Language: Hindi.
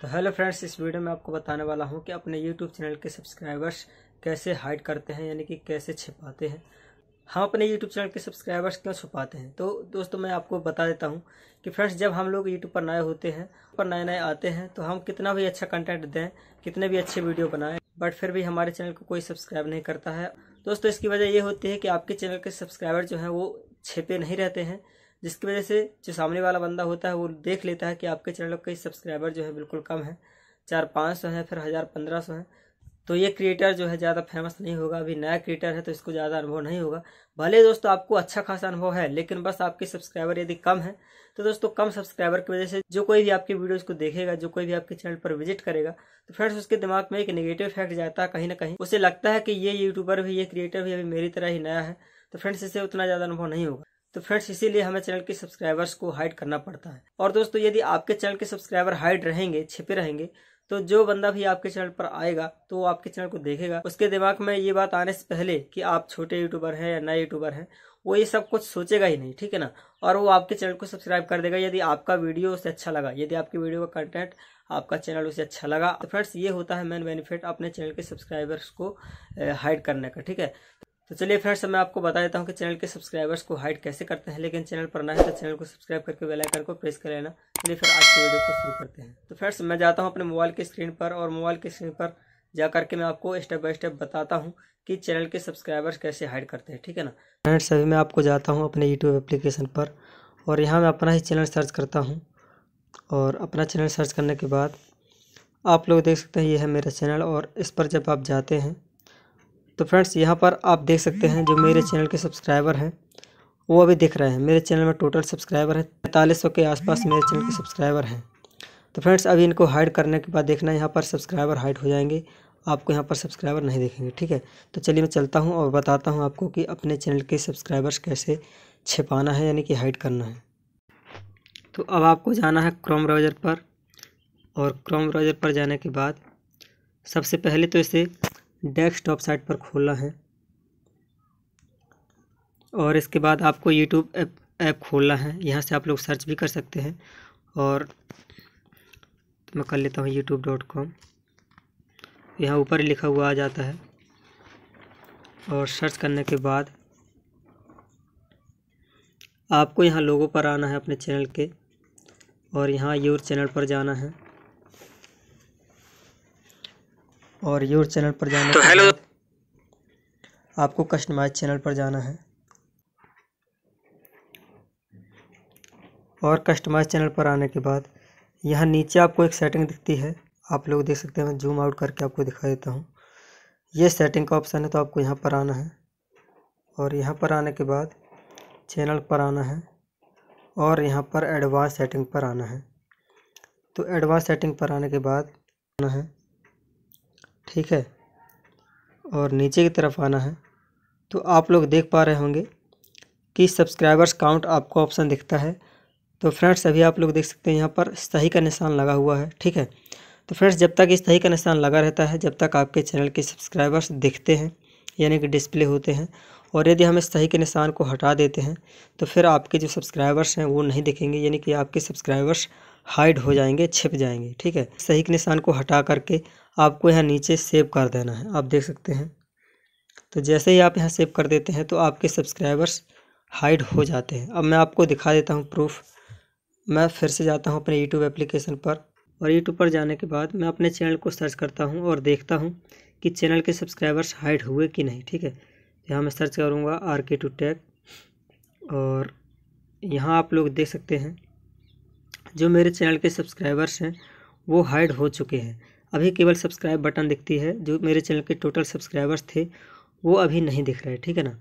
तो हेलो फ्रेंड्स इस वीडियो में आपको बताने वाला हूँ कि अपने यूट्यूब चैनल के सब्सक्राइबर्स कैसे हाइड करते हैं यानी कि कैसे छिपाते हैं हम अपने यूट्यूब चैनल के सब्सक्राइबर्स क्यों छुपाते हैं तो दोस्तों मैं आपको बता देता हूँ कि फ्रेंड्स जब हम लोग यूट्यूब पर नए होते हैं पर नए नए आते हैं तो हम कितना भी अच्छा कंटेंट दें कितने भी अच्छे वीडियो बनाएं बट फिर भी हमारे चैनल को कोई सब्सक्राइब नहीं करता है दोस्तों इसकी वजह ये होती है कि आपके चैनल के सब्सक्राइबर जो हैं वो छिपे नहीं रहते हैं जिसकी वजह से जो सामने वाला बंदा होता है वो देख लेता है कि आपके चैनल के सब्सक्राइबर जो है बिल्कुल कम है चार पाँच सौ हैं फिर हज़ार पंद्रह सौ हैं तो ये क्रिएटर जो है ज़्यादा फेमस नहीं होगा अभी नया क्रिएटर है तो इसको ज़्यादा अनुभव नहीं होगा भले दोस्तों आपको अच्छा खासा अनुभव है लेकिन बस आपके सब्सक्राइबर यदि कम है तो दोस्तों कम सब्सक्राइबर की वजह से जो कोई भी आपकी वीडियोस को देखेगा जो कोई भी आपके चैनल पर विजिट करेगा तो फ्रेंड्स उसके दिमाग में एक नेगेटिव इफेक्ट जाता है कहीं ना कहीं उसे लगता है कि ये यूट्यूबर भी ये क्रिएटर भी अभी मेरी तरह ही नया है तो फ्रेंड्स इसे उतना ज़्यादा अनुभव नहीं होगा तो फ्रेंड्स इसीलिए हमें चैनल के सब्सक्राइबर्स को हाइड करना पड़ता है और दोस्तों यदि आपके चैनल के सब्सक्राइबर हाइड रहेंगे छिपे रहेंगे तो जो बंदा भी आपके चैनल पर आएगा तो वो आपके चैनल को देखेगा उसके दिमाग में ये बात आने से पहले कि आप छोटे यूट्यूबर हैं या नए यूट्यूबर हैं वो ये सब कुछ सोचेगा ही नहीं ठीक है ना और वो आपके चैनल को सब्सक्राइब कर देगा यदि आपका वीडियो उसे अच्छा लगा यदि आपकी वीडियो का कंटेंट आपका चैनल उसे अच्छा लगा तो फ्रेंड्स ये होता है मेन बेनिफिट अपने चैनल के सब्सक्राइबर्स को हाइड करने का ठीक है तो चलिए फ्रेंड्स मैं आपको बता देता हूँ कि चैनल के सब्सक्राइबर्स को हाइड कैसे करते हैं लेकिन चैनल पर ना है तो चैनल को सब्सक्राइब करके बेल आइकन को प्रेस कर लेना चलिए फिर आज की वीडियो को शुरू करते हैं तो फ्रेंड्स मैं जाता हूँ अपने मोबाइल की स्क्रीन पर और मोबाइल की स्क्रीन पर जा करके मैं आपको स्टेप बाय स्टेप बताता हूँ कि चैनल के सब्सक्राइबर्स कैसे हाइड करते हैं ठीक है ना फ्रेंड्स अभी मैं आपको जाता हूँ अपने यूट्यूब एप्लीकेशन पर और यहाँ मैं अपना ही चैनल सर्च करता हूँ और अपना चैनल सर्च करने के बाद आप लोग देख सकते हैं ये है मेरा चैनल और इस पर जब आप जाते हैं तो फ्रेंड्स यहाँ पर आप देख सकते हैं जो मेरे चैनल के सब्सक्राइबर हैं वो अभी दिख रहे हैं मेरे चैनल में टोटल सब्सक्राइबर हैं पैंतालीस के आसपास मेरे चैनल के सब्सक्राइबर हैं तो फ्रेंड्स अभी इनको हाइड करने के बाद देखना यहाँ पर सब्सक्राइबर हाइड हो जाएंगे आपको यहाँ पर सब्सक्राइबर नहीं देखेंगे ठीक है तो चलिए मैं चलता हूँ और बताता हूँ आपको कि अपने चैनल के सब्सक्राइबर्स कैसे छिपाना है यानी कि हाइड करना है तो अब आपको जाना है क्रोम ब्राउज़र पर और क्रोम ब्राउज़र पर जाने के बाद सबसे पहले तो इसे डेस्कटॉप साइट पर खोला है और इसके बाद आपको यूट्यूब ऐप ऐप खोलना है यहाँ से आप लोग सर्च भी कर सकते हैं और तो मैं कर लेता हूँ यूट्यूब डॉट कॉम यहाँ ऊपर लिखा हुआ आ जाता है और सर्च करने के बाद आपको यहाँ लोगों पर आना है अपने चैनल के और यहाँ योर चैनल पर जाना है और योर चैनल पर जाने तो हेलो आपको कस्टमाइज चैनल पर जाना है और कस्टमाइज चैनल पर आने के बाद यहाँ नीचे आपको एक सेटिंग दिखती है आप लोग देख सकते हैं मैं जूम आउट करके आपको दिखा देता हूँ ये सेटिंग का ऑप्शन है तो आपको यहाँ पर आना है और यहाँ पर आने के बाद चैनल पर आना है और यहाँ पर एडवांस सेटिंग पर आना है तो एडवांस सेटिंग पर आने के बाद आना है ठीक है और नीचे की तरफ आना है तो आप लोग देख पा रहे होंगे कि सब्सक्राइबर्स काउंट आपको ऑप्शन दिखता है तो फ्रेंड्स अभी आप लोग देख सकते हैं यहाँ पर सही का निशान लगा हुआ है ठीक है तो फ्रेंड्स जब तक इस सही का निशान लगा रहता है जब तक आपके चैनल के सब्सक्राइबर्स दिखते हैं यानी कि डिस्प्ले होते हैं और यदि हम इस सही के निशान को हटा देते हैं तो फिर आपके जो सब्सक्राइबर्स हैं वो नहीं दिखेंगे यानी कि आपके सब्सक्राइबर्स हाइड हो जाएंगे छिप जाएंगे ठीक है सही के निशान को हटा करके आपको यहाँ नीचे सेव कर देना है आप देख सकते हैं तो जैसे ही आप यहाँ सेव कर देते हैं तो आपके सब्सक्राइबर्स हाइड हो जाते हैं अब मैं आपको दिखा देता हूँ प्रूफ मैं फिर से जाता हूँ अपने यूट्यूब एप्लीकेशन पर और यूट्यूब पर जाने के बाद मैं अपने चैनल को सर्च करता हूँ और देखता हूँ कि चैनल के सब्सक्राइबर्स हाइड हुए कि नहीं ठीक है यहाँ मैं सर्च करूँगा आर के टू टैग और यहाँ आप लोग देख सकते हैं जो मेरे चैनल के सब्सक्राइबर्स हैं वो हाइड हो चुके हैं अभी केवल सब्सक्राइब बटन दिखती है जो मेरे चैनल के टोटल सब्सक्राइबर्स थे वो अभी नहीं दिख रहे ठीक है ना